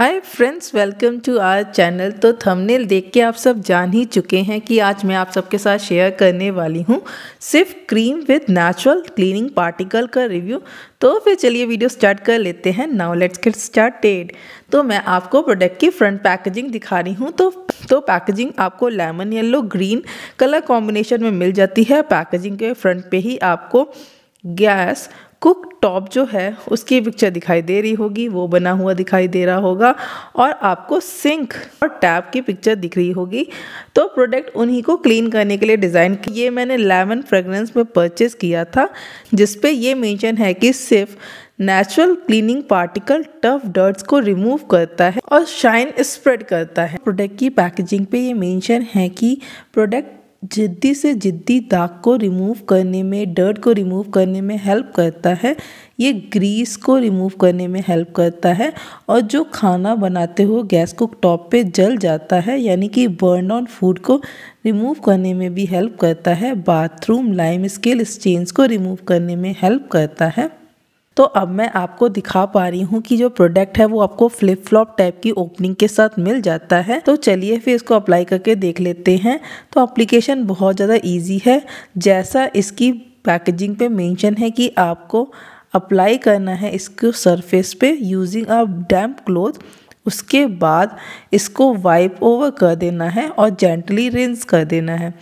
hi friends welcome to our channel तो thumbnail देख के आप सब जान ही चुके हैं कि आज मैं आप सबके साथ शेयर करने वाली हूँ Cif cream with natural cleaning particle का रिव्यू तो फिर चलिए वीडियो स्टार्ट कर लेते हैं नाउ लेट्स गेट स्टार्टेड तो मैं आपको प्रोडक्ट की फ्रंट पैकेजिंग दिखा रही हूँ तो तो पैकेजिंग आपको lemon yellow green colour combination में मिल जाती है पैकेजिंग के फ्रंट पर ही आपको गैस कुक टॉप जो है उसकी पिक्चर दिखाई दे रही होगी वो बना हुआ दिखाई दे रहा होगा और आपको सिंक और टैप की पिक्चर दिख रही होगी तो प्रोडक्ट उन्हीं को क्लीन करने के लिए डिज़ाइन ये मैंने लेमन फ्रेगरेंस में परचेस किया था जिसपे ये मेंशन है कि Cif natural cleaning particle tough dirts को रिमूव करता है और शाइन स्प्रेड करता है प्रोडक्ट की पैकेजिंग पे ये मेंशन है कि प्रोडक्ट जिद्दी से जिद्दी दाग को रिमूव करने में डर्ट को रिमूव करने में हेल्प करता है ये ग्रीस को रिमूव करने में हेल्प करता है और जो खाना बनाते हुए गैस को टॉप पे जल जाता है यानी कि बर्न ऑन फूड को रिमूव करने में भी हेल्प करता है बाथरूम लाइम स्केल स्टेन्स को रिमूव करने में हेल्प करता है तो अब मैं आपको दिखा पा रही हूँ कि जो प्रोडक्ट है वो आपको फ्लिप फ्लॉप टाइप की ओपनिंग के साथ मिल जाता है तो चलिए फिर इसको अप्लाई करके देख लेते हैं तो अप्लीकेशन बहुत ज़्यादा ईजी है जैसा इसकी पैकेजिंग पे मेंशन है कि आपको अप्लाई करना है इसको सरफेस पे यूजिंग अ डैम्प क्लोथ उसके बाद इसको वाइप ओवर कर देना है और जेंटली रिंस कर देना है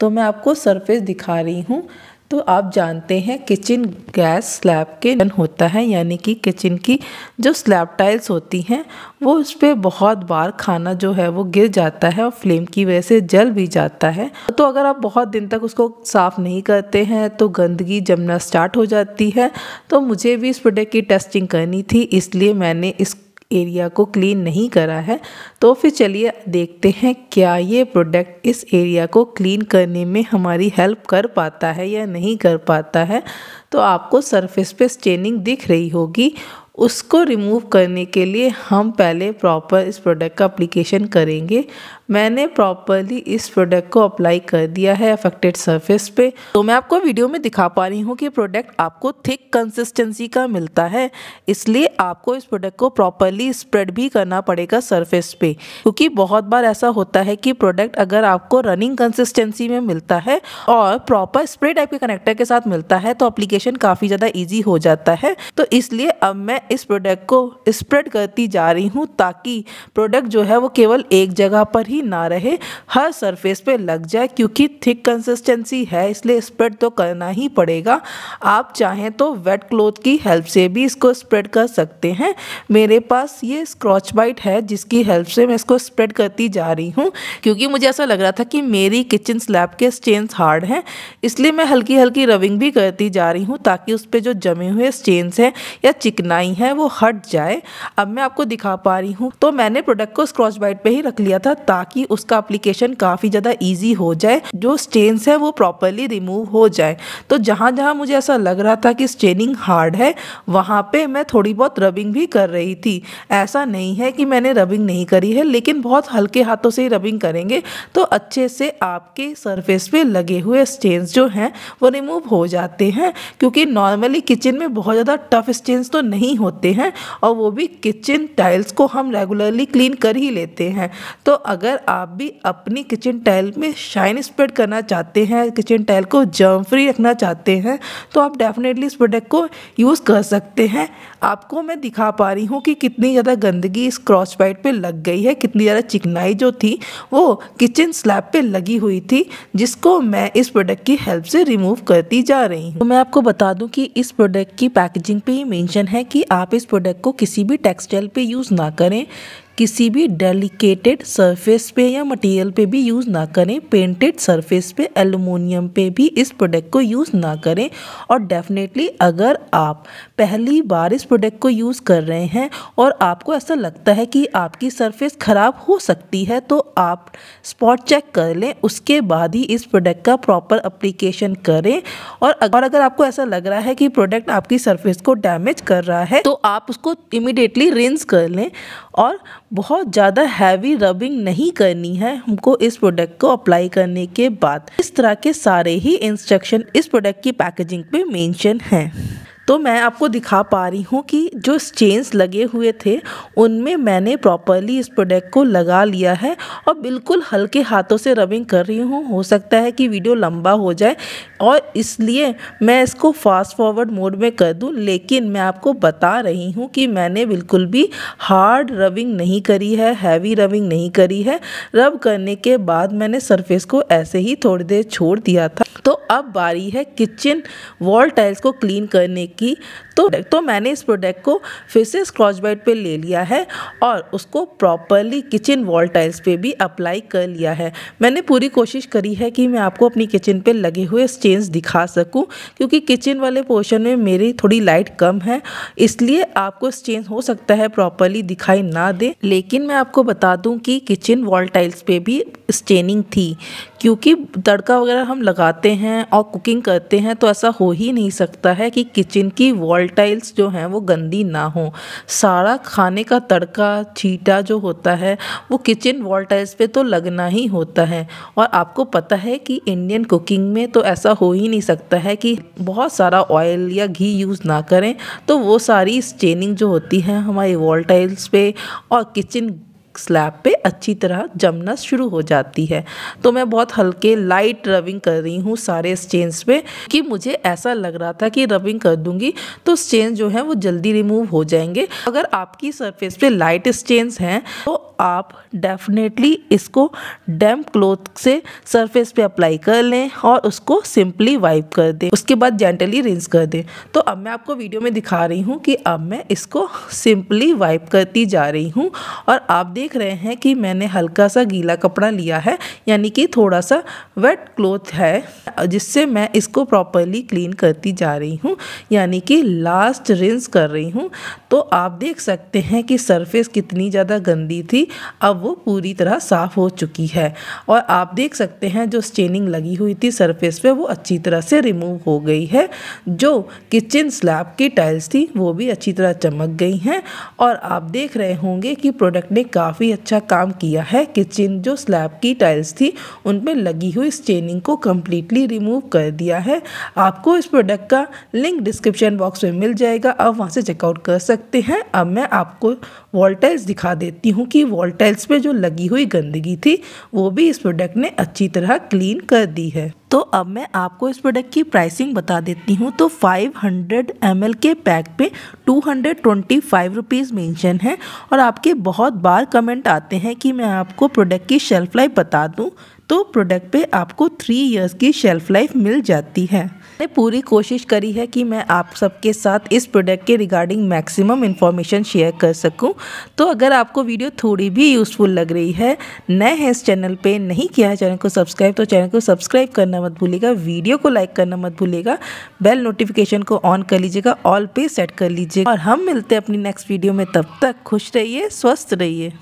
तो मैं आपको सरफेस दिखा रही हूँ तो आप जानते हैं किचन गैस स्लैब के होता है यानी कि किचन की जो स्लैब टाइल्स होती हैं वो उस पर बहुत बार खाना जो है वो गिर जाता है और फ्लेम की वजह से जल भी जाता है तो अगर आप बहुत दिन तक उसको साफ़ नहीं करते हैं तो गंदगी जमना स्टार्ट हो जाती है तो मुझे भी इस प्रोडक्ट की टेस्टिंग करनी थी इसलिए मैंने इस एरिया को क्लीन नहीं करा है तो फिर चलिए देखते हैं क्या ये प्रोडक्ट इस एरिया को क्लीन करने में हमारी हेल्प कर पाता है या नहीं कर पाता है तो आपको सरफेस पे स्टेनिंग दिख रही होगी उसको रिमूव करने के लिए हम पहले प्रॉपर इस प्रोडक्ट का अप्लीकेशन करेंगे मैंने प्रॉपरली इस प्रोडक्ट को अप्लाई कर दिया है अफेक्टेड सरफेस पे तो मैं आपको वीडियो में दिखा पा रही हूँ कि प्रोडक्ट आपको थिक कंसिस्टेंसी का मिलता है इसलिए आपको इस प्रोडक्ट को प्रॉपरली स्प्रेड भी करना पड़ेगा सरफेस पे क्योंकि बहुत बार ऐसा होता है कि प्रोडक्ट अगर आपको रनिंग कंसिस्टेंसी में मिलता है और प्रॉपर स्प्रे टाइप के कनेक्टर के साथ मिलता है तो अप्लीकेशन काफ़ी ज़्यादा ईजी हो जाता है तो इसलिए अब मैं इस प्रोडक्ट को स्प्रेड करती जा रही हूँ ताकि प्रोडक्ट जो है वो केवल एक जगह पर ही ही ना रहे हर सरफेस पे लग जाए क्योंकि थिक कंसिस्टेंसी है इसलिए स्प्रेड तो करना ही पड़ेगा आप चाहें तो वेट क्लोथ की हेल्प से भी इसको स्प्रेड कर सकते हैं मेरे पास ये स्क्रॉच बाइट है जिसकी हेल्प से मैं इसको स्प्रेड करती जा रही हूँ क्योंकि मुझे ऐसा लग रहा था कि मेरी किचन स्लैब के स्टेन्स हार्ड हैं इसलिए मैं हल्की हल्की रविंग भी करती जा रही हूँ ताकि उस पर जो जमे हुए स्टेन्स हैं या चिकनाई है वो हट जाए अब मैं आपको दिखा पा रही हूँ तो मैंने प्रोडक्ट को स्क्रॉच बाइट पर ही रख लिया था ताकि ताकि उसका अप्लीकेशन काफ़ी ज़्यादा ईजी हो जाए जो स्टेन्स है वो प्रॉपरली रिमूव हो जाए तो जहाँ जहाँ मुझे ऐसा लग रहा था कि स्टेनिंग हार्ड है वहाँ पर मैं थोड़ी बहुत रबिंग भी कर रही थी ऐसा नहीं है कि मैंने रबिंग नहीं करी है लेकिन बहुत हल्के हाथों से ही रबिंग करेंगे तो अच्छे से आपके सरफेस पे लगे हुए स्टेन्स जो हैं वो रिमूव हो जाते हैं क्योंकि नॉर्मली किचन में बहुत ज़्यादा टफ स्टेन्स तो नहीं होते हैं और वो भी किचन टाइल्स को हम रेगुलरली क्लीन कर ही लेते हैं तो अगर अगर आप भी अपनी किचन टाइल में शाइन स्प्रेड करना चाहते हैं किचन टाइल को जर्म फ्री रखना चाहते हैं तो आप डेफिनेटली इस प्रोडक्ट को यूज़ कर सकते हैं आपको मैं दिखा पा रही हूँ कि कितनी ज़्यादा गंदगी इस क्रॉस वाइट पर लग गई है कितनी ज़्यादा चिकनाई जो थी वो किचन स्लैब पर लगी हुई थी जिसको मैं इस प्रोडक्ट की हेल्प से रिमूव करती जा रही हूँ तो मैं आपको बता दूँ कि इस प्रोडक्ट की पैकेजिंग पे ये मैंशन है कि आप इस प्रोडक्ट को किसी भी टेक्सटाइल पर यूज़ ना करें किसी भी डेलिकेटेड सरफेस पे या मटेरियल पे भी यूज़ ना करें पेंटेड सरफेस पे एलुमिनियम पे भी इस प्रोडक्ट को यूज़ ना करें और डेफिनेटली अगर आप पहली बार इस प्रोडक्ट को यूज़ कर रहे हैं और आपको ऐसा लगता है कि आपकी सरफेस ख़राब हो सकती है तो आप स्पॉट चेक कर लें उसके बाद ही इस प्रोडक्ट का प्रॉपर अप्लीकेशन करें और अगर आपको ऐसा लग रहा है कि प्रोडक्ट आपकी सरफेस को डैमेज कर रहा है तो आप उसको इमिडिएटली रिंस कर लें और बहुत ज़्यादा हैवी रबिंग नहीं करनी है हमको इस प्रोडक्ट को अप्लाई करने के बाद इस तरह के सारे ही इंस्ट्रक्शन इस प्रोडक्ट की पैकेजिंग पे मेंशन हैं तो मैं आपको दिखा पा रही हूँ कि जो चेंस लगे हुए थे उनमें मैंने प्रॉपरली इस प्रोडक्ट को लगा लिया है और बिल्कुल हल्के हाथों से रबिंग कर रही हूँ हो सकता है कि वीडियो लंबा हो जाए और इसलिए मैं इसको फास्ट फॉरवर्ड मोड में कर दूँ लेकिन मैं आपको बता रही हूँ कि मैंने बिल्कुल भी हार्ड रबिंग नहीं करी है हैवी रबिंग नहीं करी है रब करने के बाद मैंने सरफेस को ऐसे ही थोड़ी देर छोड़ दिया था तो अब बारी है किचन वॉल टाइल्स को क्लीन करने की तो तो मैंने इस प्रोडक्ट को फिर से स्क्रॉच बाइट पर ले लिया है और उसको प्रॉपरली किचन वॉल टाइल्स पे भी अप्लाई कर लिया है मैंने पूरी कोशिश करी है कि मैं आपको अपनी किचन पे लगे हुए स्टेन्स दिखा सकूं क्योंकि किचन वाले पोर्शन में मेरी थोड़ी लाइट कम है इसलिए आपको स्टेन हो सकता है प्रॉपरली दिखाई ना दे लेकिन मैं आपको बता दूँ कि किचन वॉल टाइल्स पर भी स्टेनिंग थी क्योंकि तड़का वगैरह हम लगाते हैं और कुकिंग करते हैं तो ऐसा हो ही नहीं सकता है कि किचन की वॉल टाइल्स जो हैं वो गंदी ना हो सारा खाने का तड़का छीटा जो होता है वो किचन वॉल टाइल्स पे तो लगना ही होता है और आपको पता है कि इंडियन कुकिंग में तो ऐसा हो ही नहीं सकता है कि बहुत सारा ऑयल या घी यूज़ ना करें तो वो सारी स्टेनिंग जो होती है हमारी वॉल टाइल्स पे और किचन स्लैब पे अच्छी तरह जमना शुरू हो जाती है तो मैं बहुत हल्के लाइट रबिंग कर रही हूँ सारे स्टेन्स पे कि मुझे ऐसा लग रहा था कि रबिंग कर दूंगी तो स्टेन्स जो है वो जल्दी रिमूव हो जाएंगे अगर आपकी सरफेस पे लाइट स्टेन्स हैं तो आप डेफिनेटली इसको डैम्प क्लोथ से सरफेस पे अप्लाई कर लें और उसको सिंपली वाइप कर दें उसके बाद जेंटली रिंस कर दें तो अब मैं आपको वीडियो में दिखा रही हूँ कि अब मैं इसको सिंपली वाइप करती जा रही हूँ और आप देख रहे हैं कि मैंने हल्का सा गीला कपड़ा लिया है यानी कि थोड़ा सा वेट क्लोथ है जिससे मैं इसको प्रॉपरली क्लीन करती जा रही हूँ यानी कि लास्ट रिंस कर रही हूँ तो आप देख सकते हैं कि सरफेस कितनी ज़्यादा गंदी थी अब वो पूरी तरह साफ़ हो चुकी है और आप देख सकते हैं जो स्टेनिंग लगी हुई थी सरफेस पे वो अच्छी तरह से रिमूव हो गई है जो किचन स्लैब की टाइल्स थी वो भी अच्छी तरह चमक गई हैं और आप देख रहे होंगे कि प्रोडक्ट ने काफ़ी अच्छा काम किया है किचन जो स्लैब की टाइल्स थी उन पर लगी हुई स्टेनिंग को कम्प्लीटली रिमूव कर दिया है आपको इस प्रोडक्ट का लिंक डिस्क्रिप्शन बॉक्स में मिल जाएगा आप वहाँ से चेकआउट कर सकते सकते हैं अब मैं आपको वॉल्टाइल्स दिखा देती हूँ कि वॉल्टाइल्स पे जो लगी हुई गंदगी थी वो भी इस प्रोडक्ट ने अच्छी तरह क्लीन कर दी है तो अब मैं आपको इस प्रोडक्ट की प्राइसिंग बता देती हूँ तो 500 हंड्रेड के पैक पे two hundred twenty five rupees mention है और आपके बहुत बार कमेंट आते हैं कि मैं आपको प्रोडक्ट की शेल्फ लाइफ बता दूँ तो प्रोडक्ट पे आपको थ्री इयर्स की शेल्फ़ लाइफ मिल जाती है मैंने पूरी कोशिश करी है कि मैं आप सबके साथ इस प्रोडक्ट के रिगार्डिंग मैक्सिमम इन्फॉर्मेशन शेयर कर सकूं तो अगर आपको वीडियो थोड़ी भी यूज़फुल लग रही है नए हैं इस चैनल पे नहीं किया है चैनल को सब्सक्राइब तो चैनल को सब्सक्राइब करना मत भूलिएगा वीडियो को लाइक करना मत भूलिएगा बेल नोटिफिकेशन को ऑन कर लीजिएगा ऑल पे सेट कर लीजिएगा और हम मिलते हैं अपनी नेक्स्ट वीडियो में तब तक खुश रहिए स्वस्थ रहिए